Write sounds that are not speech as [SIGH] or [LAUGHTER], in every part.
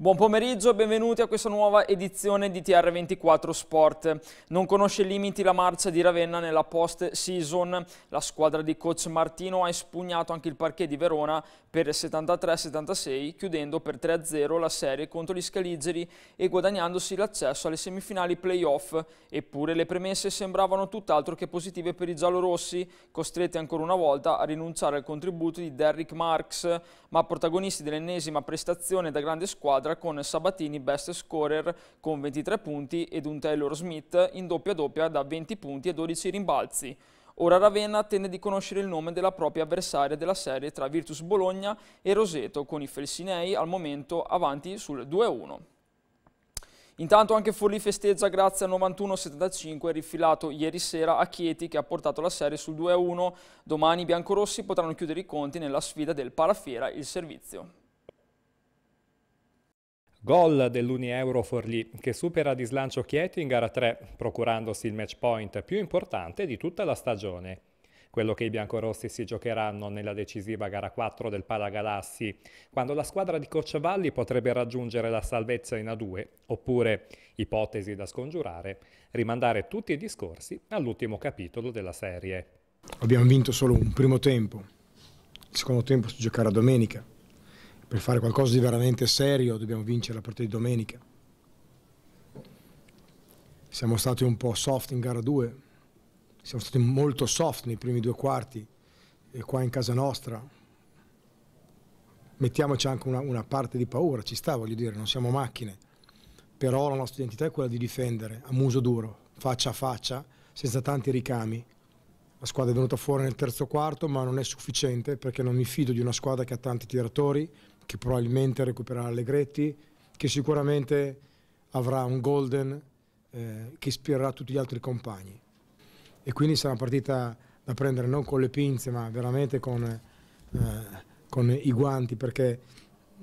Buon pomeriggio e benvenuti a questa nuova edizione di TR24 Sport. Non conosce limiti la marcia di Ravenna nella post-season. La squadra di coach Martino ha espugnato anche il parquet di Verona per 73-76, chiudendo per 3-0 la serie contro gli Scaligeri e guadagnandosi l'accesso alle semifinali playoff. Eppure le premesse sembravano tutt'altro che positive per i giallorossi, costretti ancora una volta a rinunciare al contributo di Derrick Marks, ma protagonisti dell'ennesima prestazione da grande squadra squadra con Sabatini best scorer con 23 punti ed un Taylor Smith in doppia-doppia da 20 punti e 12 rimbalzi. Ora Ravenna attende di conoscere il nome della propria avversaria della serie tra Virtus Bologna e Roseto, con i Felsinei al momento avanti sul 2-1. Intanto anche Forlì festeggia grazie al 91-75 rifilato ieri sera a Chieti che ha portato la serie sul 2-1. Domani i biancorossi potranno chiudere i conti nella sfida del Parafiera il servizio. Gol dell'Unieuro Forlì che supera di slancio Chieti in gara 3, procurandosi il match point più importante di tutta la stagione. Quello che i biancorossi si giocheranno nella decisiva gara 4 del Palagalassi, quando la squadra di Corcevalli potrebbe raggiungere la salvezza in A2, oppure, ipotesi da scongiurare, rimandare tutti i discorsi all'ultimo capitolo della serie. Abbiamo vinto solo un primo tempo, il secondo tempo si giocherà domenica per fare qualcosa di veramente serio dobbiamo vincere la partita di domenica. Siamo stati un po' soft in gara 2, siamo stati molto soft nei primi due quarti e qua in casa nostra. Mettiamoci anche una, una parte di paura, ci sta, voglio dire, non siamo macchine, però la nostra identità è quella di difendere a muso duro, faccia a faccia, senza tanti ricami, la squadra è venuta fuori nel terzo quarto, ma non è sufficiente perché non mi fido di una squadra che ha tanti tiratori, che probabilmente recupererà Allegretti, che sicuramente avrà un golden eh, che ispirerà tutti gli altri compagni. E quindi sarà una partita da prendere non con le pinze, ma veramente con, eh, con i guanti, perché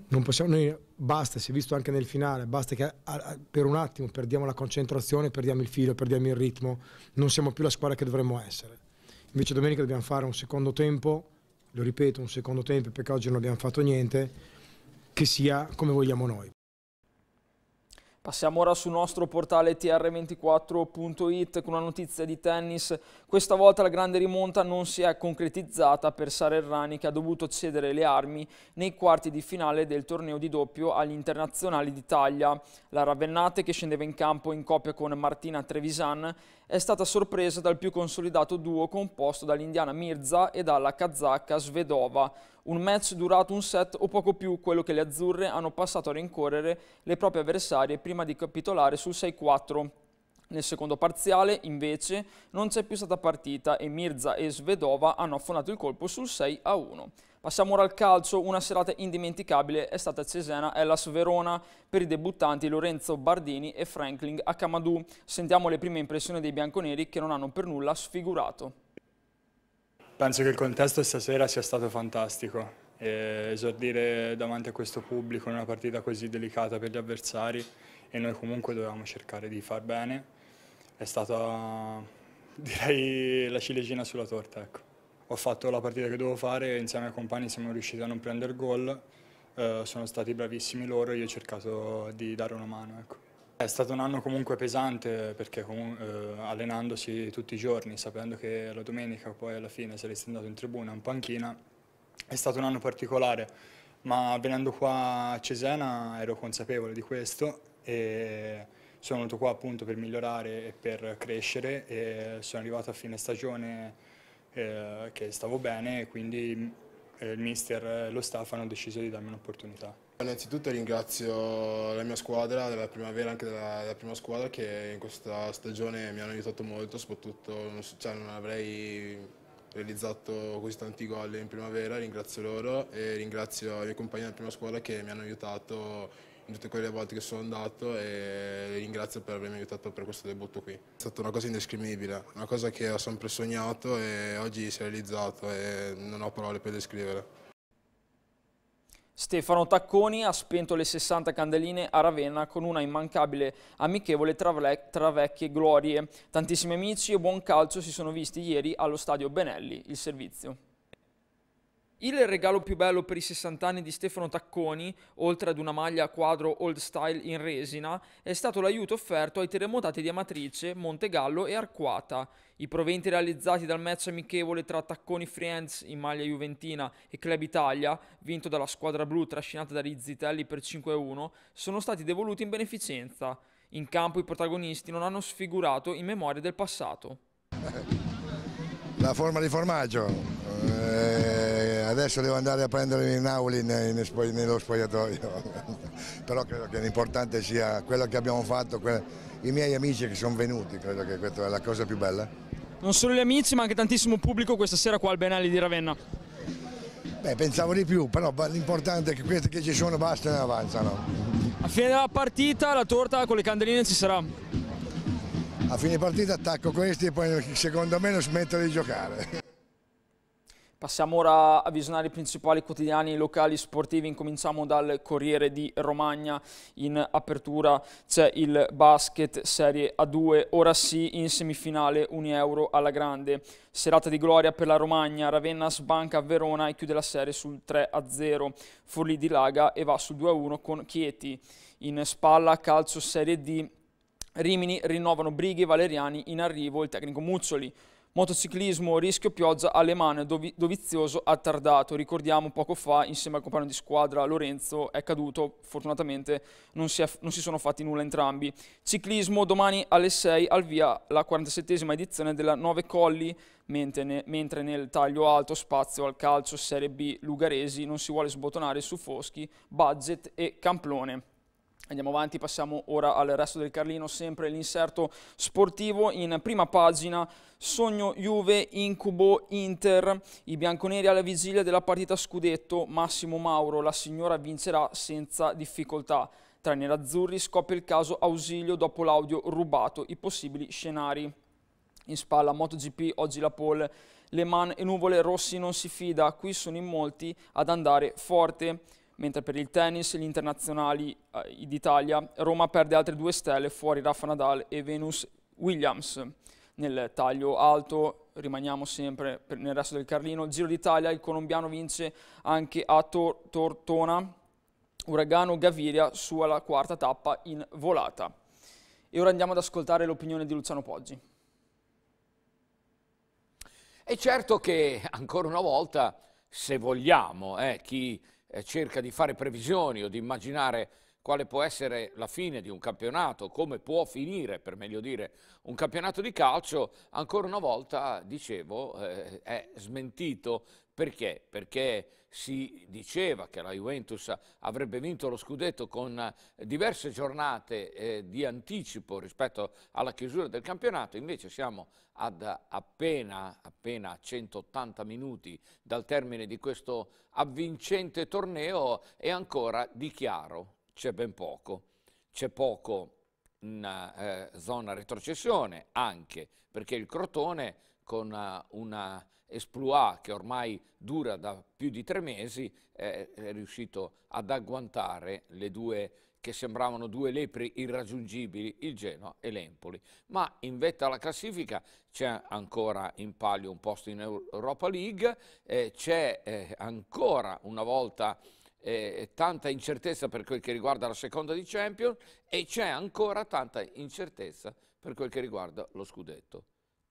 non possiamo, noi basta, si è visto anche nel finale, basta che a, a, per un attimo perdiamo la concentrazione, perdiamo il filo, perdiamo il ritmo, non siamo più la squadra che dovremmo essere. Invece domenica dobbiamo fare un secondo tempo, lo ripeto, un secondo tempo perché oggi non abbiamo fatto niente, che sia come vogliamo noi. Passiamo ora sul nostro portale tr24.it con una notizia di tennis. Questa volta la grande rimonta non si è concretizzata per Sarerrani che ha dovuto cedere le armi nei quarti di finale del torneo di doppio agli internazionali d'Italia. La Ravennate che scendeva in campo in coppia con Martina Trevisan è stata sorpresa dal più consolidato duo composto dall'indiana Mirza e dalla kazaka Svedova un match durato un set o poco più quello che le azzurre hanno passato a rincorrere le proprie avversarie prima di capitolare sul 6-4. Nel secondo parziale, invece, non c'è più stata partita e Mirza e Svedova hanno affondato il colpo sul 6-1. Passiamo ora al calcio, una serata indimenticabile è stata Cesena Hellas Verona per i debuttanti Lorenzo Bardini e Franklin Akamadou. Sentiamo le prime impressioni dei bianconeri che non hanno per nulla sfigurato. Penso che il contesto stasera sia stato fantastico. E esordire davanti a questo pubblico in una partita così delicata per gli avversari e noi comunque dovevamo cercare di far bene è stata [LAUGHS] direi la ciliegina sulla torta. Ecco. Ho fatto la partita che dovevo fare insieme ai compagni siamo riusciti a non prendere gol, eh, sono stati bravissimi loro e io ho cercato di dare una mano. Ecco. È stato un anno comunque pesante perché eh, allenandosi tutti i giorni, sapendo che la domenica poi alla fine saresti andato in tribuna, in panchina, è stato un anno particolare, ma venendo qua a Cesena ero consapevole di questo e sono venuto qua appunto per migliorare e per crescere e sono arrivato a fine stagione eh, che stavo bene e quindi il mister e lo staff hanno deciso di darmi un'opportunità. Innanzitutto ringrazio la mia squadra, della primavera anche della, della, prima squadra che in questa stagione mi hanno aiutato molto, soprattutto cioè, non avrei realizzato così tanti gol in primavera, ringrazio loro e ringrazio i miei compagni della prima squadra che mi hanno aiutato tutte quelle volte che sono andato e ringrazio per avermi aiutato per questo debutto qui. È stata una cosa indescrivibile, una cosa che ho sempre sognato e oggi si è realizzato e non ho parole per descrivere. Stefano Tacconi ha spento le 60 candeline a Ravenna con una immancabile amichevole tra, tra vecchie glorie. Tantissimi amici e buon calcio si sono visti ieri allo stadio Benelli, il servizio. Il regalo più bello per i 60 anni di Stefano Tacconi, oltre ad una maglia a quadro old style in resina, è stato l'aiuto offerto ai terremotati di Amatrice, Montegallo e Arquata. I proventi realizzati dal match amichevole tra Tacconi Friends in maglia juventina e Club Italia, vinto dalla squadra blu trascinata da Rizzitelli per 5-1, sono stati devoluti in beneficenza. In campo i protagonisti non hanno sfigurato in memoria del passato. La forma di formaggio. Eh adesso devo andare a prendere Nauli nello spogliatoio, [LAUGHS] però credo che l'importante sia quello che abbiamo fatto, i miei amici che sono venuti, credo che questa è la cosa più bella. Non solo gli amici ma anche tantissimo pubblico questa sera qua al Benelli di Ravenna. Beh, pensavo di più, però l'importante è che queste che ci sono bastano e avanzano. A fine della partita la torta con le candeline ci sarà? A fine partita attacco questi e poi secondo me non smetto di giocare. Passiamo ora a visionare i principali quotidiani locali sportivi, incominciamo dal Corriere di Romagna, in apertura c'è il basket Serie A2, ora sì in semifinale Unieuro alla grande, serata di gloria per la Romagna, Ravenna sbanca Verona e chiude la serie sul 3-0, Forlì di Laga e va sul 2-1 con Chieti, in spalla calcio Serie D, Rimini rinnovano Brighi e Valeriani in arrivo il tecnico Muzzoli, Motociclismo, rischio pioggia Alemano Dovi, Dovizioso attardato. Ricordiamo poco fa insieme al compagno di squadra Lorenzo è caduto, fortunatamente non si, è, non si sono fatti nulla entrambi. Ciclismo domani alle 6 al via la 47esima edizione della Nove Colli, mentre, ne, mentre nel taglio alto spazio al calcio Serie B Lugaresi non si vuole sbottonare su Foschi, Budget e Camplone. Andiamo avanti, passiamo ora al resto del Carlino, sempre l'inserto sportivo in prima pagina, sogno Juve, incubo Inter, i bianconeri alla vigilia della partita scudetto, Massimo Mauro, la signora vincerà senza difficoltà. Tra i nerazzurri scoppia il caso ausilio dopo l'audio rubato, i possibili scenari. In spalla MotoGP, oggi la pole, Le Man e Nuvole Rossi non si fida, qui sono in molti ad andare forte mentre per il tennis, gli internazionali eh, d'Italia, Roma perde altre due stelle fuori Rafa Nadal e Venus Williams. Nel taglio alto rimaniamo sempre per, nel resto del Carlino. Giro d'Italia, il colombiano vince anche a Tor Tortona, Uragano Gaviria su alla quarta tappa in volata. E ora andiamo ad ascoltare l'opinione di Luciano Poggi. È certo che ancora una volta, se vogliamo, eh, chi eh, cerca di fare previsioni o di immaginare quale può essere la fine di un campionato, come può finire, per meglio dire, un campionato di calcio, ancora una volta, dicevo, eh, è smentito perché? Perché si diceva che la Juventus avrebbe vinto lo scudetto con diverse giornate eh, di anticipo rispetto alla chiusura del campionato, invece siamo ad appena, appena 180 minuti dal termine di questo avvincente torneo e ancora di chiaro c'è ben poco, c'è poco una eh, zona retrocessione anche perché il Crotone con una, eh, una esploit che ormai dura da più di tre mesi eh, è riuscito ad agguantare le due che sembravano due lepri irraggiungibili, il Genoa e l'Empoli. Ma in vetta alla classifica c'è ancora in palio un posto in Europa League, eh, c'è eh, ancora una volta eh, tanta incertezza per quel che riguarda la seconda di Champions e c'è ancora tanta incertezza per quel che riguarda lo scudetto.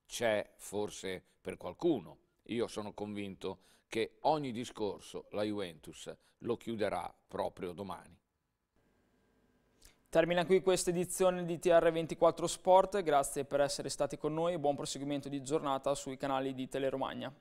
C'è forse per qualcuno, io sono convinto che ogni discorso la Juventus lo chiuderà proprio domani. Termina qui questa edizione di TR24 Sport, grazie per essere stati con noi e buon proseguimento di giornata sui canali di Teleromagna.